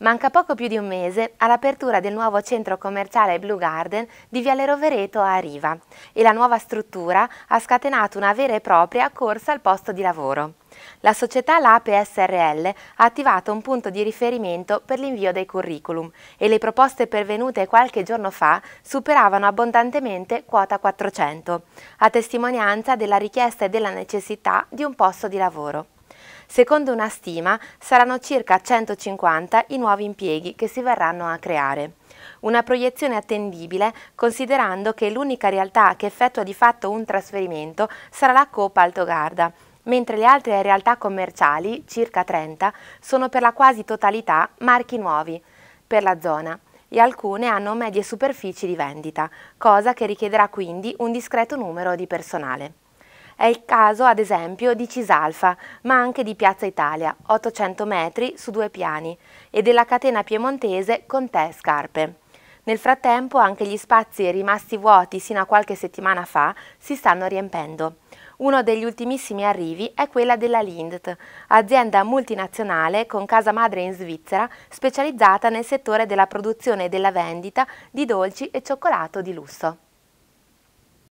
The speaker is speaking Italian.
Manca poco più di un mese all'apertura del nuovo centro commerciale Blue Garden di Viale Rovereto a Riva e la nuova struttura ha scatenato una vera e propria corsa al posto di lavoro. La società LAPE SRL ha attivato un punto di riferimento per l'invio dei curriculum e le proposte pervenute qualche giorno fa superavano abbondantemente quota 400, a testimonianza della richiesta e della necessità di un posto di lavoro. Secondo una stima, saranno circa 150 i nuovi impieghi che si verranno a creare. Una proiezione attendibile considerando che l'unica realtà che effettua di fatto un trasferimento sarà la Coppa Alto Garda, mentre le altre realtà commerciali, circa 30, sono per la quasi totalità marchi nuovi per la zona e alcune hanno medie superfici di vendita, cosa che richiederà quindi un discreto numero di personale. È il caso ad esempio di Cisalfa, ma anche di Piazza Italia, 800 metri su due piani, e della catena piemontese con Contè Scarpe. Nel frattempo anche gli spazi rimasti vuoti sino a qualche settimana fa si stanno riempendo. Uno degli ultimissimi arrivi è quella della Lindt, azienda multinazionale con casa madre in Svizzera specializzata nel settore della produzione e della vendita di dolci e cioccolato di lusso.